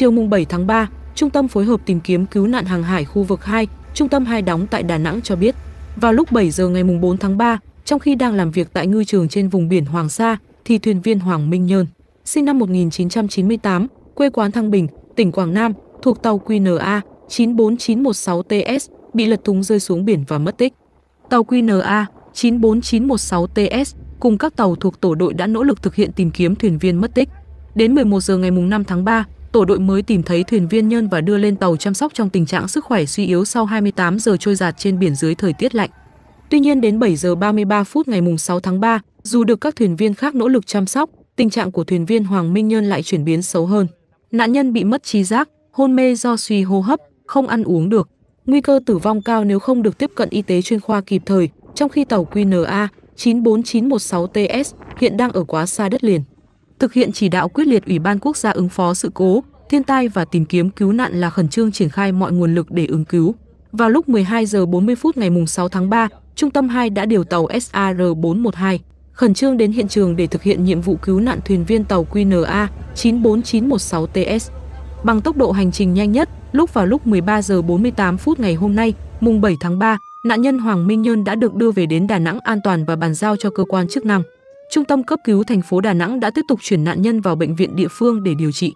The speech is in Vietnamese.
Chiều mùng 7 tháng 3, Trung tâm phối hợp tìm kiếm cứu nạn hàng hải khu vực 2, Trung tâm 2 đóng tại Đà Nẵng cho biết, vào lúc 7 giờ ngày mùng 4 tháng 3, trong khi đang làm việc tại ngư trường trên vùng biển Hoàng Sa, thì thuyền viên Hoàng Minh Nhơn, sinh năm 1998, quê quán Thăng Bình, tỉnh Quảng Nam, thuộc tàu QNA 94916TS bị lật thúng rơi xuống biển và mất tích. Tàu QNA 94916TS cùng các tàu thuộc tổ đội đã nỗ lực thực hiện tìm kiếm thuyền viên mất tích. Đến 11 giờ ngày mùng 5 tháng 3, tổ đội mới tìm thấy thuyền viên nhân và đưa lên tàu chăm sóc trong tình trạng sức khỏe suy yếu sau 28 giờ trôi giạt trên biển dưới thời tiết lạnh. Tuy nhiên đến 7 giờ 33 phút ngày 6 tháng 3, dù được các thuyền viên khác nỗ lực chăm sóc, tình trạng của thuyền viên Hoàng Minh Nhân lại chuyển biến xấu hơn. Nạn nhân bị mất trí giác, hôn mê do suy hô hấp, không ăn uống được. Nguy cơ tử vong cao nếu không được tiếp cận y tế chuyên khoa kịp thời, trong khi tàu QNA 94916TS hiện đang ở quá xa đất liền thực hiện chỉ đạo quyết liệt Ủy ban Quốc gia ứng phó sự cố, thiên tai và tìm kiếm cứu nạn là khẩn trương triển khai mọi nguồn lực để ứng cứu. Vào lúc 12 giờ 40 phút ngày 6 tháng 3, Trung tâm 2 đã điều tàu SAR-412 khẩn trương đến hiện trường để thực hiện nhiệm vụ cứu nạn thuyền viên tàu QNA 94916TS. Bằng tốc độ hành trình nhanh nhất, lúc vào lúc 13 giờ 48 phút ngày hôm nay, mùng 7 tháng 3, nạn nhân Hoàng Minh Nhơn đã được đưa về đến Đà Nẵng an toàn và bàn giao cho cơ quan chức năng. Trung tâm cấp cứu thành phố Đà Nẵng đã tiếp tục chuyển nạn nhân vào bệnh viện địa phương để điều trị.